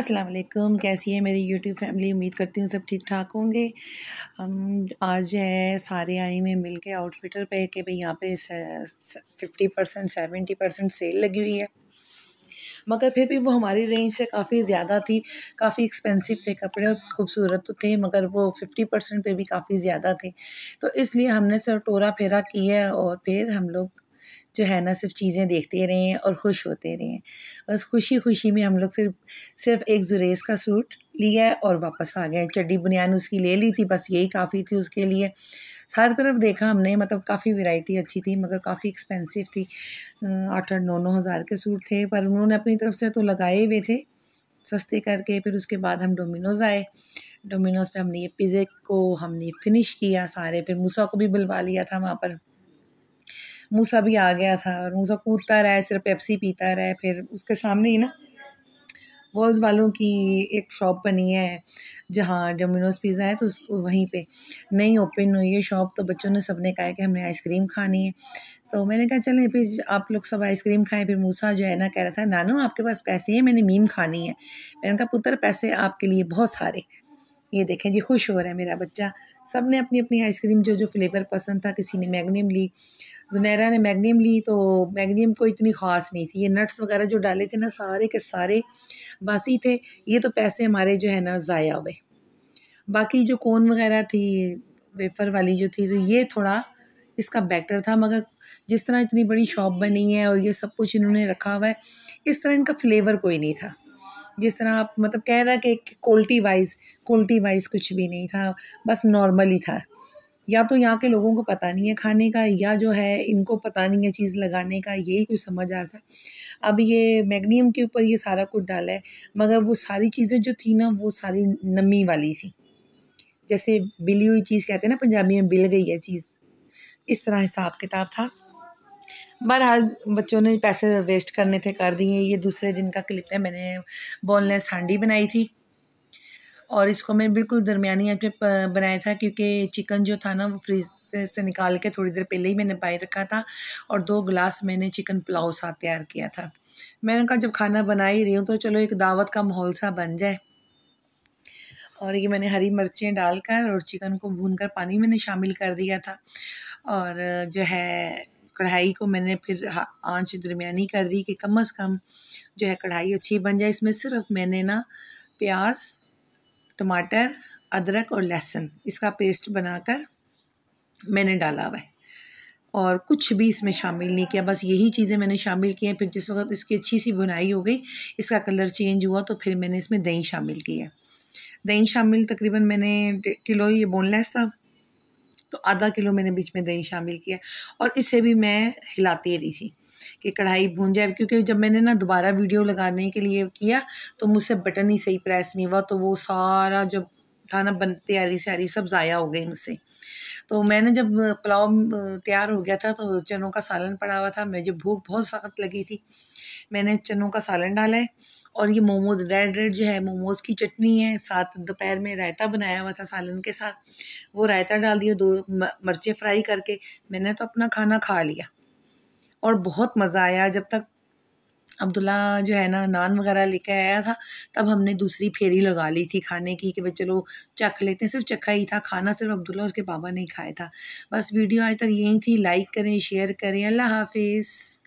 अस्सलाम वालेकुम कैसी है मेरी यूट्यूब फैमिली उम्मीद करती हूँ सब ठीक ठाक होंगे हम आज है सारे आई में मिल के आउटफिटर पे कि भाई यहाँ पे fifty percent seventy percent sale लगी हुई है मगर फिर भी वो हमारी रेंज से काफ़ी ज़्यादा थी काफ़ी एक्सपेंसिव थे कपड़े और खूबसूरत तो थे मगर वो फिफ्टी परसेंट पर भी काफ़ी ज़्यादा थे तो इसलिए हमने सर टोरा फेरा किया और फिर हम लोग जो है ना सिर्फ चीज़ें देखते रहें और खुश होते रहें बस खुशी खुशी में हम लोग फिर सिर्फ एक जुरेस का सूट लिया और वापस आ गए चड्डी बुनियान उसकी ले ली थी बस यही काफ़ी थी उसके लिए हर तरफ देखा हमने मतलब काफ़ी वैरायटी अच्छी थी मगर काफ़ी एक्सपेंसिव थी आठ आठ नौ नौ हज़ार के सूट थे पर उन्होंने अपनी तरफ से तो लगाए हुए थे सस्ते करके फिर उसके बाद हम डोमिनोज़ आए डोमिनोज़ पे हमने ये पिज़्ज़े को हमने फिनिश किया सारे फिर मूसा को भी बुलवा लिया था वहाँ पर मूसा भी आ गया था और मूसा कूदता रहा सिर्फ पेप्सी पीता रहा फिर उसके सामने ही ना वॉल्स वालों की एक शॉप बनी है जहाँ डोमिनोज पिज़्ज़ा है तो उस वहीं पे नहीं ओपन हुई है शॉप तो बच्चों ने सबने कहा है कि हमने आइसक्रीम खानी है तो मैंने कहा चलें फिर आप लोग सब आइसक्रीम खाएं फिर मूसा जो है ना कह रहा था नानो आपके पास पैसे हैं मैंने मीम खानी है मैंने कहा पुत्र पैसे आपके लिए बहुत सारे ये देखें जी खुश हो रहा है मेरा बच्चा सब ने अपनी अपनी आइसक्रीम जो जो फ्लेवर पसंद था किसी ने मैगनीम ली जुनैरा ने मैगनीम ली तो मैगनीम तो को इतनी ख़ास नहीं थी ये नट्स वगैरह जो डाले थे ना सारे के सारे बासी थे ये तो पैसे हमारे जो है ना ज़ाया हुए बाकी जो कोन वगैरह थी वेफर वाली जो थी तो ये थोड़ा इसका बेटर था मगर जिस तरह इतनी बड़ी शॉप बनी है और ये सब कुछ इन्होंने रखा हुआ है इस तरह इनका फ्लेवर कोई नहीं था जिस तरह आप मतलब कह रहे कि क्वालिटी वाइज क्वालिटी वाइज कुछ भी नहीं था बस नॉर्मल ही था या तो यहाँ के लोगों को पता नहीं है खाने का या जो है इनको पता नहीं है चीज़ लगाने का यही कुछ समझ आ रहा था अब ये मैग्नीम के ऊपर ये सारा कुछ डाला है मगर वो सारी चीज़ें जो थी ना वो सारी नमी वाली थी जैसे बिली हुई चीज़ कहते हैं ना पंजाबी में बिल गई है चीज़ इस तरह हिसाब किताब था बहरहाल बच्चों ने पैसे वेस्ट करने थे कर दिए ये दूसरे दिन का क्लिप है मैंने बोनलेस हांडी बनाई थी और इसको मैंने बिल्कुल दरमिया आँच में बनाया था क्योंकि चिकन जो था ना वो फ्रीज से, से निकाल के थोड़ी देर पहले ही मैंने पाए रखा था और दो गिलास मैंने चिकन पुलाव साथ तैयार किया था मैंने कहा जब खाना बना ही रही हूँ तो चलो एक दावत का माहौल सा बन जाए और ये मैंने हरी मिर्चें डालकर और चिकन को भून कर पानी मैंने शामिल कर दिया था और जो है कढ़ाई को मैंने फिर आंच दरमियानी कर दी कि कम अज़ कम जो है कढ़ाई अच्छी बन जाए इसमें सिर्फ मैंने ना प्याज टमाटर अदरक और लहसुन इसका पेस्ट बनाकर मैंने डाला हुआ है और कुछ भी इसमें शामिल नहीं किया बस यही चीज़ें मैंने शामिल की हैं फिर जिस वक्त इसकी अच्छी सी बुनाई हो गई इसका कलर चेंज हुआ तो फिर मैंने इसमें दही शामिल किया दही शामिल तकरीबन मैंने किलो ये बोनलेस था तो आधा किलो मैंने बीच में दही शामिल किया और इसे भी मैं हिलाती रही थी कि कढ़ाई भून जाए क्योंकि जब मैंने ना दोबारा वीडियो लगाने के लिए किया तो मुझसे बटन ही सही प्रेस नहीं हुआ तो वो सारा जो था ना बन तैयारी सारी सब ज़ाया हो गई मुझसे तो मैंने जब पुलाव तैयार हो गया था तो चनों का सालन पड़ा हुआ था मुझे भूख बहुत सख्त लगी थी मैंने चनों का सालन डाला है और ये मोमोज रेड रेड जो है मोमोज की चटनी है साथ दोपहर में रायता बनाया हुआ था सालन के साथ वो रायता डाल दिया दो मिर्चें फ्राई करके मैंने तो अपना खाना खा लिया और बहुत मज़ा आया जब तक अब्दुल्ला जो है ना नान वगैरह लेके आया था तब हमने दूसरी फेरी लगा ली थी खाने की कि भाई चलो चख लेते हैं सिर्फ चखा ही था खाना सिर्फ अब्दुल्ला उसके पापा ने खाया था बस वीडियो आज तक यही थी लाइक करें शेयर करें अल्लाह हाफिज़